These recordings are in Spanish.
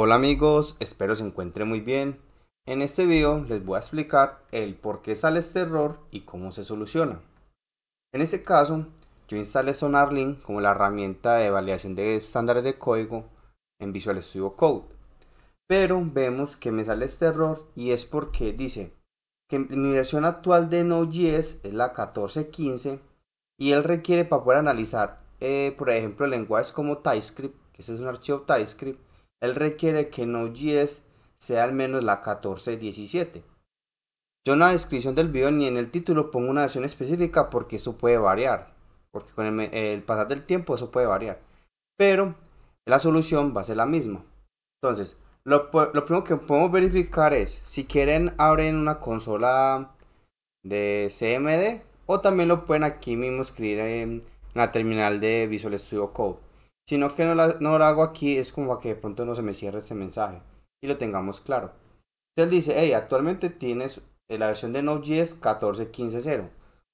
Hola amigos, espero se encuentre muy bien. En este video les voy a explicar el por qué sale este error y cómo se soluciona. En este caso, yo instalé SonarLink como la herramienta de validación de estándares de código en Visual Studio Code. Pero vemos que me sale este error y es porque dice que mi versión actual de Node.js es la 14.15 y él requiere para poder analizar, eh, por ejemplo, lenguajes como TypeScript, que ese es un archivo TypeScript, él requiere que Node.js sea al menos la 14.17. Yo en la descripción del video ni en el título pongo una versión específica porque eso puede variar. Porque con el, pasar del tiempo eso puede variar. Pero la solución va a ser la misma. Entonces, lo, lo, primero que podemos verificar es si quieren abren una consola de CMD o también lo pueden aquí mismo escribir en la terminal de Visual Studio Code sino que no, la, no lo hago aquí es como a que de pronto no se me cierre ese mensaje y lo tengamos claro. Entonces dice, hey, actualmente tienes eh, la versión de Node.js 14.15.0.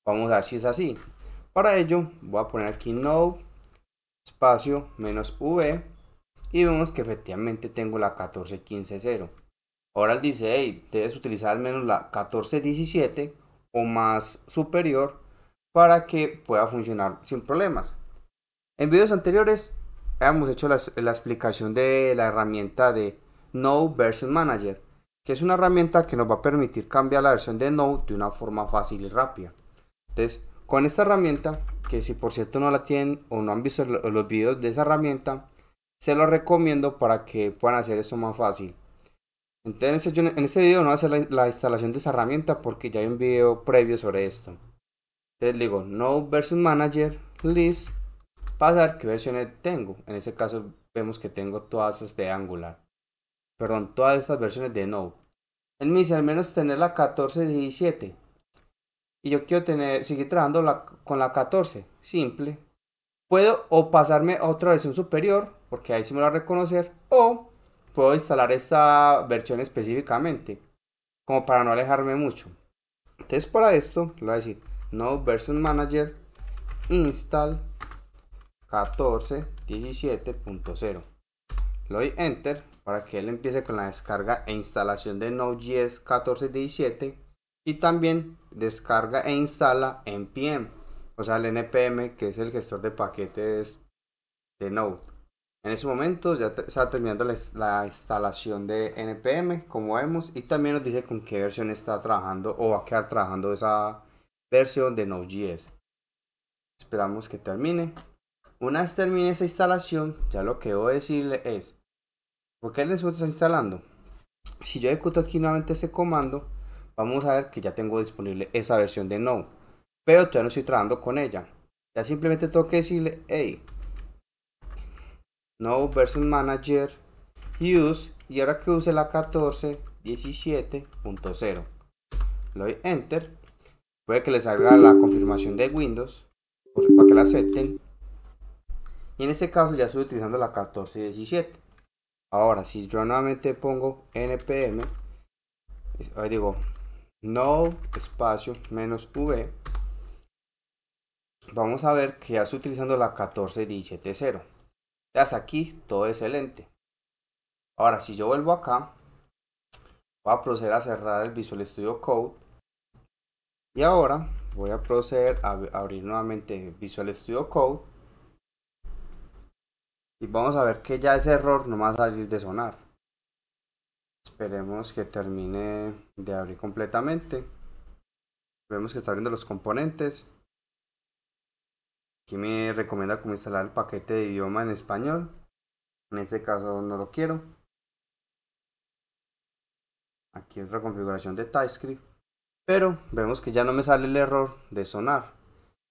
Vamos a ver si es así. Para ello, voy a poner aquí Node, espacio, menos V, y vemos que efectivamente tengo la 14.15.0. Ahora él dice, hey, debes utilizar al menos la 14.17 o más superior para que pueda funcionar sin problemas. En videos anteriores hemos hecho la, explicación de la herramienta de Node Version Manager, que es una herramienta que nos va a permitir cambiar la versión de Node de una forma fácil y rápida. Entonces, con esta herramienta, que si por cierto no la tienen o no han visto los videos de esa herramienta, se los recomiendo para que puedan hacer eso más fácil. Entonces, en este video no voy a hacer la, instalación de esa herramienta porque ya hay un video previo sobre esto. Entonces, digo, Node Version Manager, list pasar qué versiones tengo. En este caso vemos que tengo todas estas de Angular. Perdón, todas estas versiones de Node. En mí al menos tener la 14.17 y yo quiero tener, seguir trabajando la, con la 14. Simple. Puedo o pasarme a otra versión superior, porque ahí sí me lo va a reconocer, o puedo instalar esta versión específicamente, como para no alejarme mucho. Entonces para esto, lo voy a decir, Node version manager, install 14.17.0. Le doy Enter para que él empiece con la descarga e instalación de Node.js 14.17 y también descarga e instala NPM, o sea el NPM que es el gestor de paquetes de Node. En ese momento ya está terminando la, instalación de NPM, como vemos, y también nos dice con qué versión está trabajando o va a quedar trabajando esa versión de Node.js. Esperamos que termine. Una vez termine esa instalación, ya lo que voy a decirle es, ¿por qué el está instalando? Si yo ejecuto aquí nuevamente ese comando, vamos a ver que ya tengo disponible esa versión de Node, pero todavía no estoy trabajando con ella. Ya simplemente tengo que decirle, hey, Node version manager use y ahora que use la 14.17.0. Le doy enter. Puede que le salga la confirmación de Windows para que la acepten. Y en este caso ya estoy utilizando la 1417. Ahora, si yo nuevamente pongo npm, digo no espacio menos v, vamos a ver que ya estoy utilizando la 14170. Hasta aquí todo excelente. Ahora, si yo vuelvo acá, voy a proceder a cerrar el Visual Studio Code. Y ahora voy a proceder a abrir nuevamente Visual Studio Code y vamos a ver que ya ese error no va a salir de sonar. Esperemos que termine de abrir completamente. Vemos que está abriendo los componentes. Aquí me recomienda cómo instalar el paquete de idioma en español. En este caso no lo quiero. Aquí otra configuración de TypeScript. Pero vemos que ya no me sale el error de sonar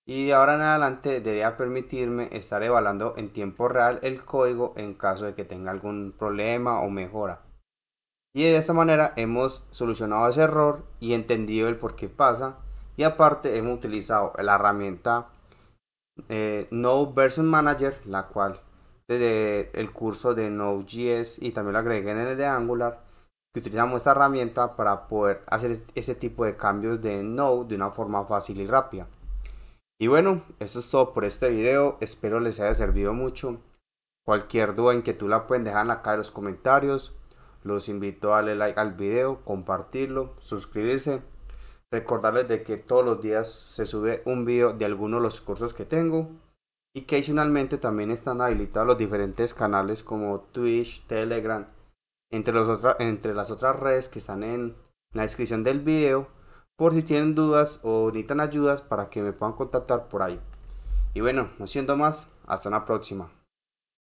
y de ahora en adelante debería permitirme estar evaluando en tiempo real el código en caso de que tenga algún problema o mejora. Y de esta manera hemos solucionado ese error y entendido el por qué pasa. Y aparte hemos utilizado la herramienta eh, Node Version Manager, la cual desde el curso de Node.js y también lo agregué en el de Angular, que utilizamos esta herramienta para poder hacer ese tipo de cambios de Node de una forma fácil y rápida. Y bueno, eso es todo por este video. Espero les haya servido mucho. Cualquier duda en que tú la pueden dejar en los comentarios. Los invito a darle like al video, compartirlo, suscribirse. Recordarles de que todos los días se sube un video de alguno de los cursos que tengo. Y que adicionalmente también están habilitados los diferentes canales como Twitch, Telegram, entre las otras redes que están en la descripción del video por si tienen dudas o necesitan ayudas para que me puedan contactar por ahí. Y bueno, no siendo más, hasta una próxima.